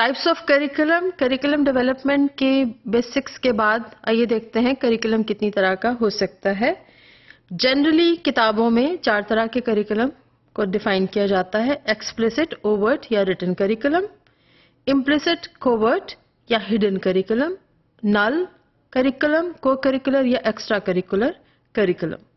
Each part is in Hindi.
Types of curriculum curriculum development के बेसिक्स के बाद आइए देखते हैं करिकुलम कितनी तरह का हो सकता है जनरली किताबों में चार तरह के करिकुलम को डिफाइन किया जाता है एक्सप्लिसिट ओवर्ट या रिटर्न करिकुलम इम्प्लिसिट कोवर्ट या हिडन करिकुलम नल करिकुलम को करिकुलर या एक्स्ट्रा करिकुलर करिकुलम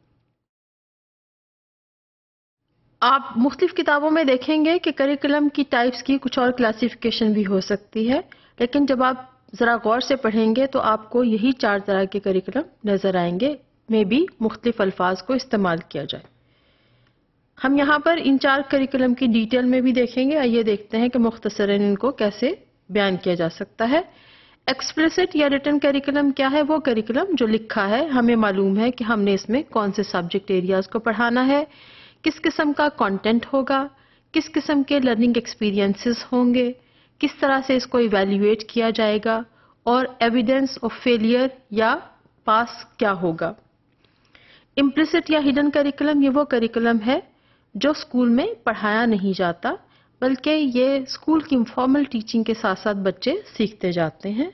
आप मुख्तफ किताबों में देखेंगे कि करिकुलम की टाइप्स की कुछ और क्लासिफिकेशन भी हो सकती है लेकिन जब आप ज़रा गौर से पढ़ेंगे तो आपको यही चार तरह के करिकुलम नज़र आएंगे में भी मुख्तफ अल्फाज को इस्तेमाल किया जाए हम यहाँ पर इन चार करिकुलम की डिटेल में भी देखेंगे आइए देखते हैं कि मुख्तसरा इनको कैसे बयान किया जा सकता है एक्सप्लिसिट या रिटर्न करिकुलम क्या है वो करिकुलम जो लिखा है हमें मालूम है कि हमने इसमें कौन से सब्जेक्ट एरियाज को पढ़ाना है किस किस्म का कंटेंट होगा किस किस्म के लर्निंग एक्सपीरियंसेस होंगे किस तरह से इसको इवेल्यूएट किया जाएगा और एविडेंस ऑफ फेलियर या पास क्या होगा इम्प्लिसिट या हिडन करिकुलम ये वो करिकुलम है जो स्कूल में पढ़ाया नहीं जाता बल्कि ये स्कूल की इंफॉर्मल टीचिंग के साथ साथ बच्चे सीखते जाते हैं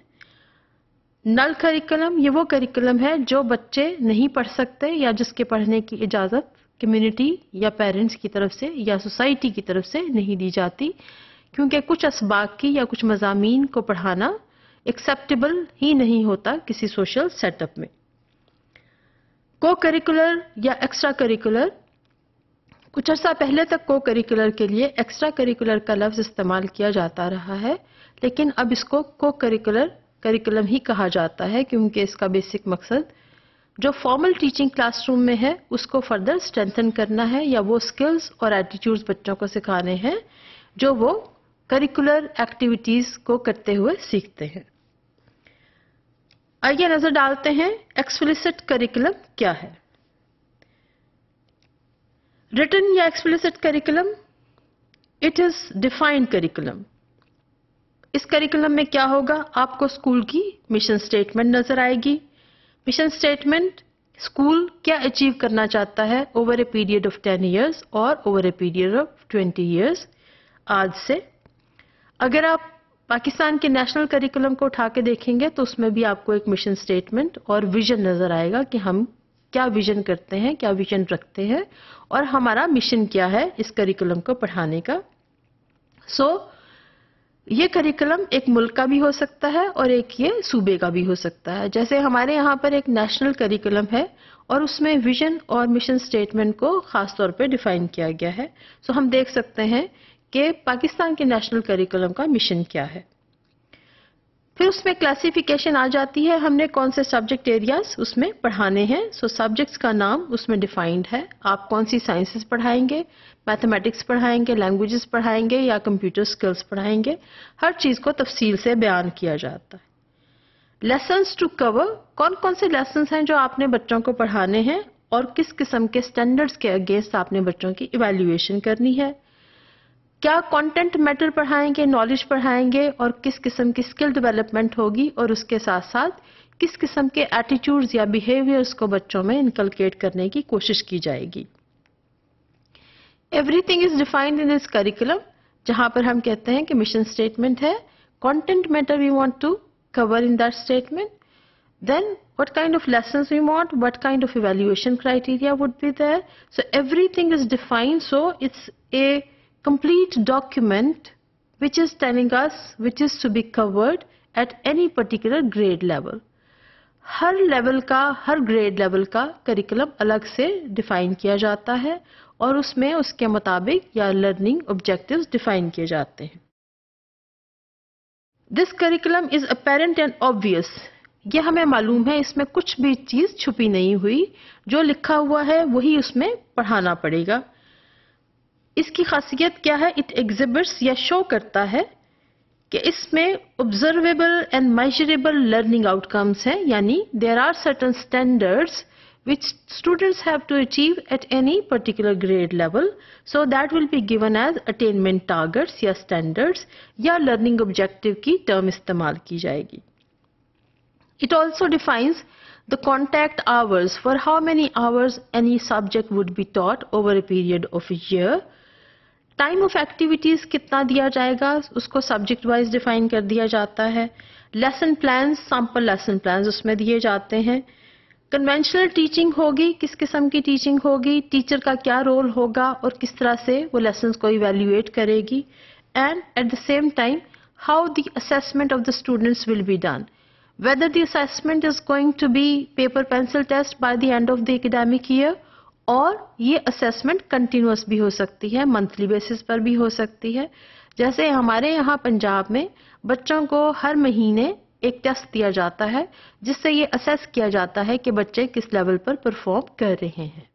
नल करिकुलम ये वो करिकुलम है जो बच्चे नहीं पढ़ सकते या जिसके पढ़ने की इजाज़त कम्युनिटी या पेरेंट्स की तरफ से या सोसाइटी की तरफ से नहीं दी जाती क्योंकि कुछ इसबाक की या कुछ मजामी को पढ़ाना एक्सेप्टेबल ही नहीं होता किसी सोशल सेटअप में को करिकुलर या एक्स्ट्रा करिकुलर कुछ अर्सा पहले तक को करिकुलर के लिए एक्स्ट्रा करिकुलर का लफ्ज़ इस्तेमाल किया जाता रहा है लेकिन अब इसको को करिकुलर करिकुलम ही कहा जाता है क्योंकि इसका बेसिक मकसद जो फॉर्मल टीचिंग क्लासरूम में है उसको फर्दर स्ट्रेंथन करना है या वो स्किल्स और एटीट्यूड्स बच्चों को सिखाने हैं जो वो करिकुलर एक्टिविटीज़ को करते हुए सीखते हैं आइए नज़र डालते हैं एक्सप्लिसिट करिकुलम क्या है रिटर्न या explicit curriculum it is defined curriculum इस करिकुलम में क्या होगा आपको स्कूल की मिशन स्टेटमेंट नज़र आएगी मिशन स्टेटमेंट स्कूल क्या अचीव करना चाहता है over a period of ten years और over a period of twenty years आज से अगर आप पाकिस्तान के नेशनल करिकुलम को उठा के देखेंगे तो उसमें भी आपको एक मिशन स्टेटमेंट और विजन नज़र आएगा कि हम क्या विजन करते हैं क्या विजन रखते हैं और हमारा मिशन क्या है इस करिकुलम को पढ़ाने का सो so, ये करिकुलम एक मुल्क का भी हो सकता है और एक ये सूबे का भी हो सकता है जैसे हमारे यहाँ पर एक नेशनल करिकुलम है और उसमें विजन और मिशन स्टेटमेंट को खास तौर पे डिफाइन किया गया है सो हम देख सकते हैं कि पाकिस्तान के नेशनल करिकुलम का मिशन क्या है फिर उसमें क्लासिफिकेशन आ जाती है हमने कौन से सब्जेक्ट एरियाज उसमें पढ़ाने हैं सो so, सब्जेक्ट्स का नाम उसमें डिफाइंड है आप कौन सी साइंसेस पढ़ाएंगे मैथमेटिक्स पढ़ाएंगे लैंग्वेजेस पढ़ाएंगे या कंप्यूटर स्किल्स पढ़ाएंगे हर चीज़ को तफसील से बयान किया जाता है लेसन्स टू कवर कौन कौन से लेसन्स हैं जो आपने बच्चों को पढ़ाने हैं और किस किस्म के स्टैंडर्ड्स के अगेंस्ट आपने बच्चों की इवेल्यूएशन करनी है क्या कंटेंट मैटर पढ़ाएंगे नॉलेज पढ़ाएंगे और किस किस्म की स्किल डेवलपमेंट होगी और उसके साथ साथ किस किस्म के एटीट्यूड्स या बिहेवियर्स को बच्चों में इनकलकेट करने की कोशिश की जाएगी everything is defined in this curriculum जहां पर हम कहते हैं कि मिशन स्टेटमेंट है content matter we want to cover in that statement then what kind of lessons we want what kind of evaluation criteria would be there so everything is defined so it's a complete document which is telling us which is to be covered at any particular grade level. हर लेवल का हर ग्रेड लेवल का करिकुलम अलग से डिफाइन किया जाता है और उसमें उसके मुताबिक या लर्निंग ऑब्जेक्टिव्स डिफाइन किए जाते हैं this curriculum is apparent and obvious यह हमें मालूम है इसमें कुछ भी चीज़ छुपी नहीं हुई जो लिखा हुआ है वही उसमें पढ़ाना पड़ेगा इसकी खासियत क्या है इट एग्जिबिट्स या शो करता है कि इसमें observable and measurable learning outcomes हैं यानी there are certain standards which students have to achieve at any particular grade level so that will be given as attainment targets या standards या learning objective की term इस्तेमाल की जाएगी It also defines the contact hours for how many hours any subject would be taught over a period of a year time of activities कितना दिया जाएगा उसको सब्जेक्ट वाइज डिफाइन कर दिया जाता है lesson plan sample lesson plan उसमें दिए जाते हैं कन्वेंशनल टीचिंग होगी किस किस्म की टीचिंग होगी टीचर का क्या रोल होगा और किस तरह से वो लेसन को इवेल्यूएट करेगी and at the same time how the assessment of the students will be done whether the assessment is going to be paper pencil test by the end of the academic year और ये असेसमेंट कंटिन्यूस भी हो सकती है मंथली बेसिस पर भी हो सकती है जैसे हमारे यहाँ पंजाब में बच्चों को हर महीने एक टेस्ट दिया जाता है जिससे ये असेस किया जाता है कि बच्चे किस लेवल पर परफॉर्म कर रहे हैं